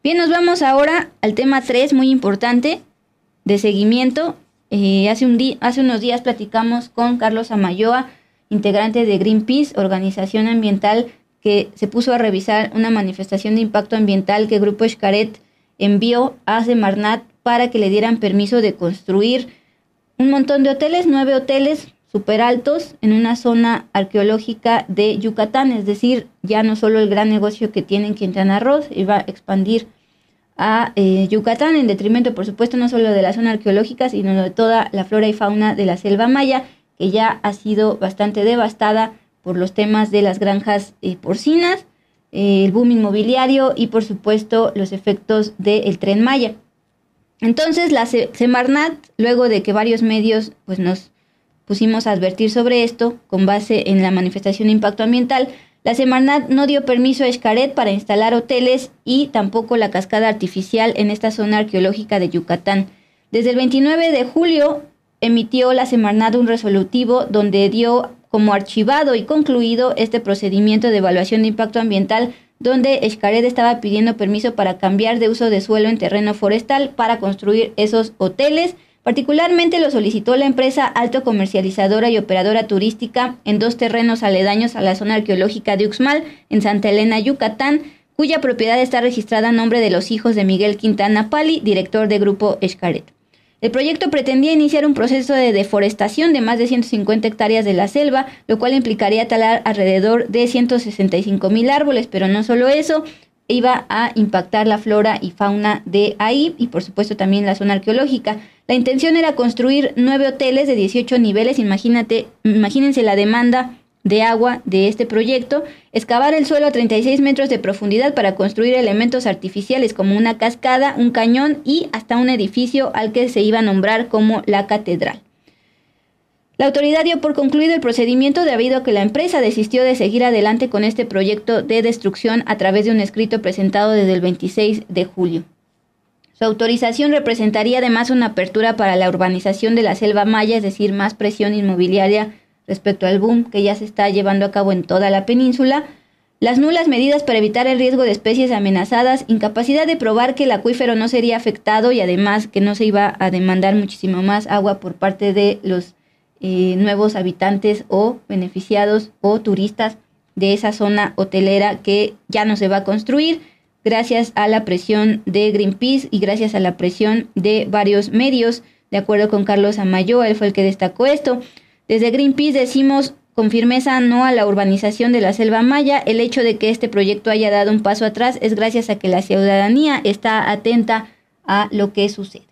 Bien, nos vamos ahora al tema 3, muy importante, de seguimiento. Eh, hace, un hace unos días platicamos con Carlos Amayoa, integrante de Greenpeace, organización ambiental que se puso a revisar una manifestación de impacto ambiental que el Grupo Escaret envió a Semarnat para que le dieran permiso de construir un montón de hoteles, nueve hoteles super altos en una zona arqueológica de Yucatán, es decir, ya no solo el gran negocio que tienen Quintana Roo, iba a expandir a eh, Yucatán en detrimento, por supuesto, no solo de la zona arqueológica, sino de toda la flora y fauna de la selva maya, que ya ha sido bastante devastada por los temas de las granjas eh, porcinas, eh, el boom inmobiliario y, por supuesto, los efectos del tren maya. Entonces, la Semarnat, luego de que varios medios pues, nos pusimos a advertir sobre esto, con base en la manifestación de impacto ambiental, la Semarnat no dio permiso a Escared para instalar hoteles y tampoco la cascada artificial en esta zona arqueológica de Yucatán. Desde el 29 de julio emitió la Semarnat un resolutivo donde dio como archivado y concluido este procedimiento de evaluación de impacto ambiental donde Escared estaba pidiendo permiso para cambiar de uso de suelo en terreno forestal para construir esos hoteles Particularmente lo solicitó la empresa Alto Comercializadora y Operadora Turística en dos terrenos aledaños a la zona arqueológica de Uxmal, en Santa Elena, Yucatán, cuya propiedad está registrada a nombre de los hijos de Miguel Quintana Pali, director de Grupo Escaret. El proyecto pretendía iniciar un proceso de deforestación de más de 150 hectáreas de la selva, lo cual implicaría talar alrededor de 165 mil árboles, pero no solo eso, iba a impactar la flora y fauna de ahí y por supuesto también la zona arqueológica. La intención era construir nueve hoteles de 18 niveles. Imagínate, imagínense la demanda de agua de este proyecto, excavar el suelo a 36 metros de profundidad para construir elementos artificiales como una cascada, un cañón y hasta un edificio al que se iba a nombrar como la catedral. La autoridad dio por concluido el procedimiento debido a que la empresa desistió de seguir adelante con este proyecto de destrucción a través de un escrito presentado desde el 26 de julio. Su autorización representaría además una apertura para la urbanización de la selva maya, es decir, más presión inmobiliaria respecto al boom que ya se está llevando a cabo en toda la península, las nulas medidas para evitar el riesgo de especies amenazadas, incapacidad de probar que el acuífero no sería afectado y además que no se iba a demandar muchísimo más agua por parte de los eh, nuevos habitantes o beneficiados o turistas de esa zona hotelera que ya no se va a construir gracias a la presión de Greenpeace y gracias a la presión de varios medios. De acuerdo con Carlos Amayo, él fue el que destacó esto. Desde Greenpeace decimos con firmeza no a la urbanización de la selva maya. El hecho de que este proyecto haya dado un paso atrás es gracias a que la ciudadanía está atenta a lo que sucede.